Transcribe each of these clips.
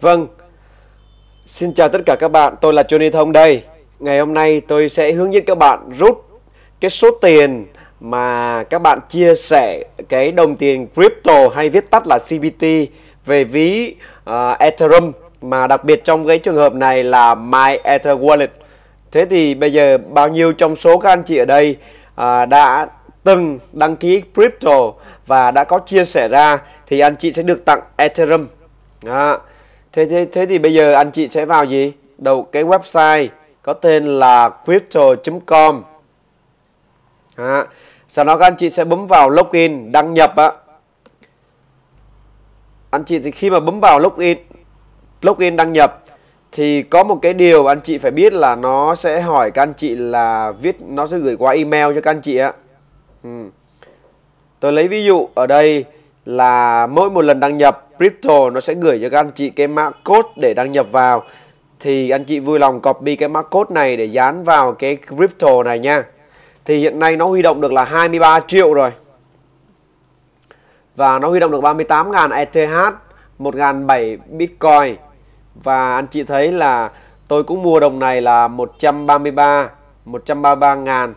Vâng, xin chào tất cả các bạn, tôi là Johnny Thông đây. Ngày hôm nay tôi sẽ hướng dẫn các bạn rút cái số tiền mà các bạn chia sẻ cái đồng tiền crypto hay viết tắt là CBT về ví uh, Ethereum mà đặc biệt trong cái trường hợp này là My Ether Wallet. Thế thì bây giờ bao nhiêu trong số các anh chị ở đây uh, đã từng đăng ký crypto và đã có chia sẻ ra thì anh chị sẽ được tặng Ethereum. Đó thế thế thế thì bây giờ anh chị sẽ vào gì đầu cái website có tên là crypto.com à, sau đó các anh chị sẽ bấm vào login đăng nhập á anh chị thì khi mà bấm vào login login đăng nhập thì có một cái điều anh chị phải biết là nó sẽ hỏi các anh chị là viết nó sẽ gửi qua email cho các anh chị á ừ. tôi lấy ví dụ ở đây là mỗi một lần đăng nhập crypto nó sẽ gửi cho các anh chị cái mã code để đăng nhập vào thì anh chị vui lòng copy cái mã code này để dán vào cái crypto này nha thì hiện nay nó huy động được là 23 triệu rồi và nó huy động được 38.000 ETH 1.700 Bitcoin và anh chị thấy là tôi cũng mua đồng này là 133 133 ngàn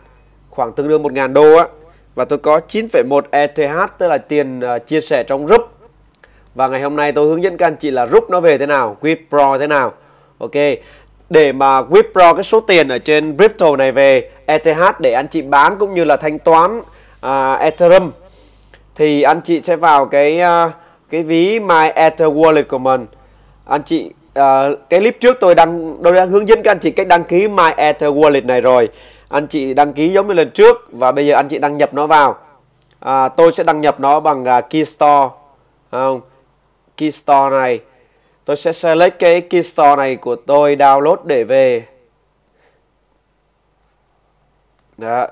khoảng tương đương 1.000 đô á và tôi có 9,1 ETH tức là tiền uh, chia sẻ trong group và ngày hôm nay tôi hướng dẫn các anh chị là rút nó về thế nào, withdraw thế nào. Ok. Để mà withdraw cái số tiền ở trên crypto này về ETH để anh chị bán cũng như là thanh toán à, Ethereum thì anh chị sẽ vào cái à, cái ví My Ether Wallet của mình. Anh chị uh, cái clip trước tôi đang tôi đang hướng dẫn các anh chị cách đăng ký My Ether Wallet này rồi anh chị đăng ký giống như lần trước và bây giờ anh chị đăng nhập nó vào à, tôi sẽ đăng nhập nó bằng uh, Key Store không Key Store này tôi sẽ select cái Key Store này của tôi download để về đó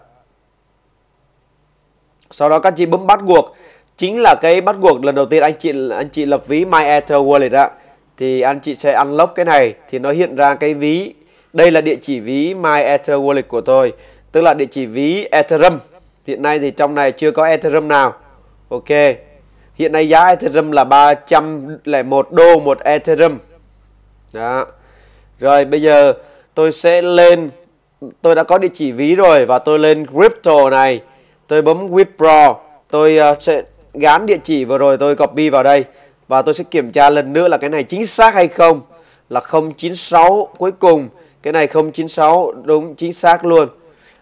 sau đó các anh chị bấm bắt buộc chính là cái bắt buộc lần đầu tiên anh chị anh chị lập ví My Ether Wallet ạ thì anh chị sẽ unlock cái này thì nó hiện ra cái ví đây là địa chỉ ví My Ether Wallet của tôi tức là địa chỉ ví Ethereum hiện nay thì trong này chưa có Ethereum nào ok hiện nay giá Ethereum là 301 đô một Ethereum đó rồi bây giờ tôi sẽ lên tôi đã có địa chỉ ví rồi và tôi lên crypto này tôi bấm withdraw tôi uh, sẽ gán địa chỉ vừa rồi tôi copy vào đây và tôi sẽ kiểm tra lần nữa là cái này chính xác hay không là 096 cuối cùng cái này 096 đúng chính xác luôn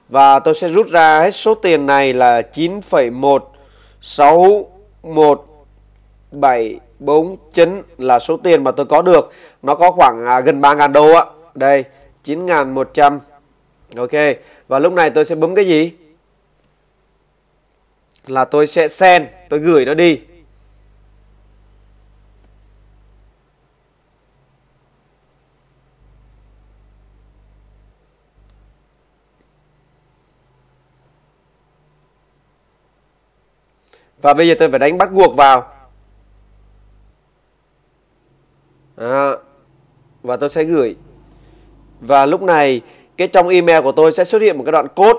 và tôi sẽ rút ra hết số tiền này là 9,161749 là số tiền mà tôi có được nó có khoảng à, gần 3.000 đô ạ đây 9.100 ok và lúc này tôi sẽ bấm cái gì là tôi sẽ send tôi gửi nó đi và bây giờ tôi phải đánh bắt buộc vào Đó. và tôi sẽ gửi và lúc này cái trong email của tôi sẽ xuất hiện một cái đoạn code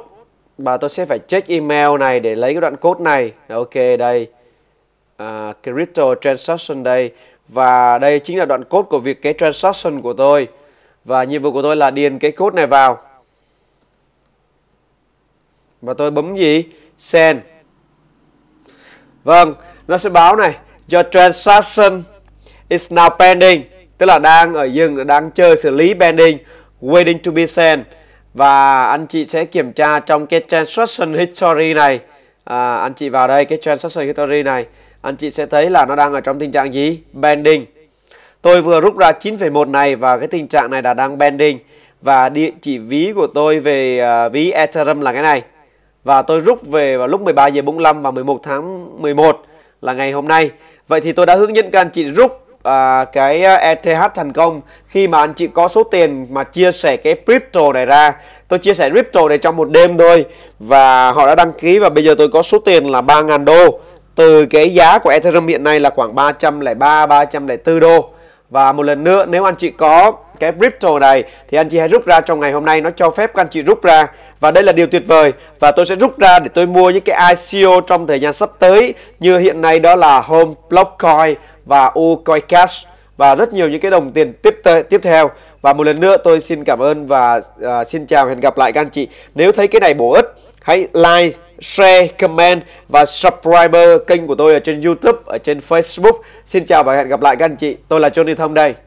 và tôi sẽ phải check email này để lấy cái đoạn code này ok đây à, crypto transaction đây và đây chính là đoạn code của việc cái transaction của tôi và nhiệm vụ của tôi là điền cái code này vào và tôi bấm gì send Vâng, nó sẽ báo này Your transaction is now pending Tức là đang ở dừng, đang chờ xử lý pending Waiting to be sent Và anh chị sẽ kiểm tra trong cái transaction history này à, Anh chị vào đây, cái transaction history này Anh chị sẽ thấy là nó đang ở trong tình trạng gì? Pending Tôi vừa rút ra 9,1 này và cái tình trạng này đã đang pending Và địa chỉ ví của tôi về uh, ví Ethereum là cái này và tôi rút về vào lúc 13 giờ 45 và 11 tháng 11 là ngày hôm nay. Vậy thì tôi đã hướng dẫn các anh chị rút à, cái à, ETH thành công khi mà anh chị có số tiền mà chia sẻ cái crypto này ra. Tôi chia sẻ crypto này trong một đêm thôi và họ đã đăng ký và bây giờ tôi có số tiền là 3.000 đô từ cái giá của Ethereum hiện nay là khoảng 303 304 đô và một lần nữa nếu anh chị có cái crypto này thì anh chị hãy rút ra trong ngày hôm nay nó cho phép các anh chị rút ra và đây là điều tuyệt vời và tôi sẽ rút ra để tôi mua những cái ICO trong thời gian sắp tới như hiện nay đó là Home Blockcoin và Ucoin Cash và rất nhiều những cái đồng tiền tiếp tiếp theo và một lần nữa tôi xin cảm ơn và uh, xin chào hẹn gặp lại các anh chị nếu thấy cái này bổ ích hãy like share, comment và subscriber kênh của tôi ở trên YouTube, ở trên Facebook. Xin chào và hẹn gặp lại các anh chị. Tôi là Johnny Thông đây.